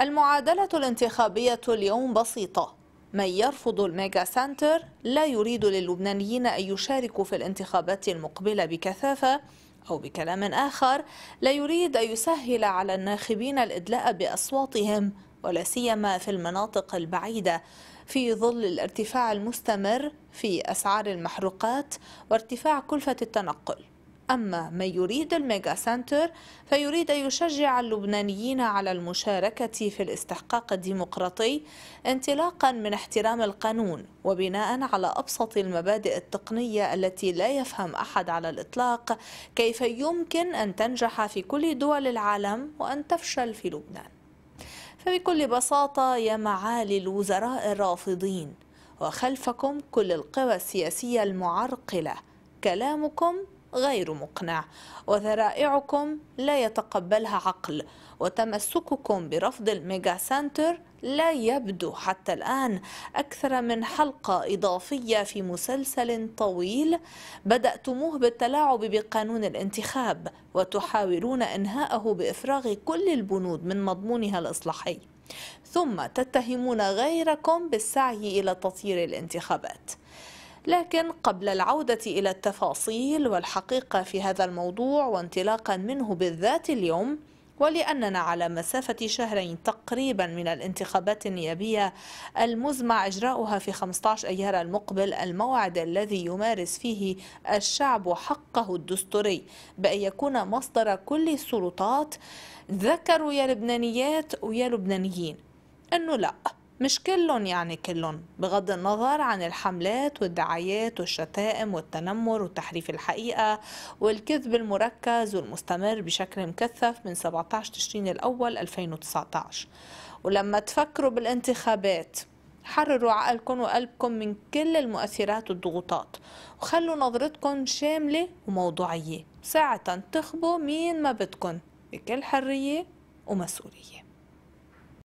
المعادلة الانتخابية اليوم بسيطة من يرفض الميجا سنتر لا يريد للبنانيين أن يشاركوا في الانتخابات المقبلة بكثافة أو بكلام آخر لا يريد أن يسهل على الناخبين الإدلاء بأصواتهم ولا سيما في المناطق البعيدة في ظل الارتفاع المستمر في أسعار المحروقات وارتفاع كلفة التنقل أما من يريد الميجا سنتر فيريد أن يشجع اللبنانيين على المشاركة في الاستحقاق الديمقراطي انطلاقا من احترام القانون وبناء على أبسط المبادئ التقنية التي لا يفهم أحد على الإطلاق كيف يمكن أن تنجح في كل دول العالم وأن تفشل في لبنان فبكل بساطة يا معالي الوزراء الرافضين وخلفكم كل القوى السياسية المعرقلة كلامكم غير مقنع وذرائعكم لا يتقبلها عقل وتمسككم برفض الميجا سنتر لا يبدو حتى الآن أكثر من حلقة إضافية في مسلسل طويل بدأتموه بالتلاعب بقانون الانتخاب وتحاولون إنهاءه بإفراغ كل البنود من مضمونها الإصلاحي ثم تتهمون غيركم بالسعي إلى تطيير الانتخابات لكن قبل العودة إلى التفاصيل والحقيقة في هذا الموضوع وانطلاقا منه بالذات اليوم ولأننا على مسافة شهرين تقريبا من الانتخابات النيابية المزمع إجراؤها في 15 أيار المقبل الموعد الذي يمارس فيه الشعب حقه الدستوري بأن يكون مصدر كل السلطات ذكروا يا لبنانيات ويا لبنانيين أنه لأ مش كلهم يعني كلهم بغض النظر عن الحملات والدعايات والشتائم والتنمر وتحريف الحقيقة والكذب المركز والمستمر بشكل مكثف من 17 تشرين الأول 2019 ولما تفكروا بالانتخابات حرروا عقلكم وقلبكم من كل المؤثرات والضغوطات وخلوا نظرتكم شاملة وموضوعية ساعة تخبوا مين ما بدكن بكل حرية ومسؤولية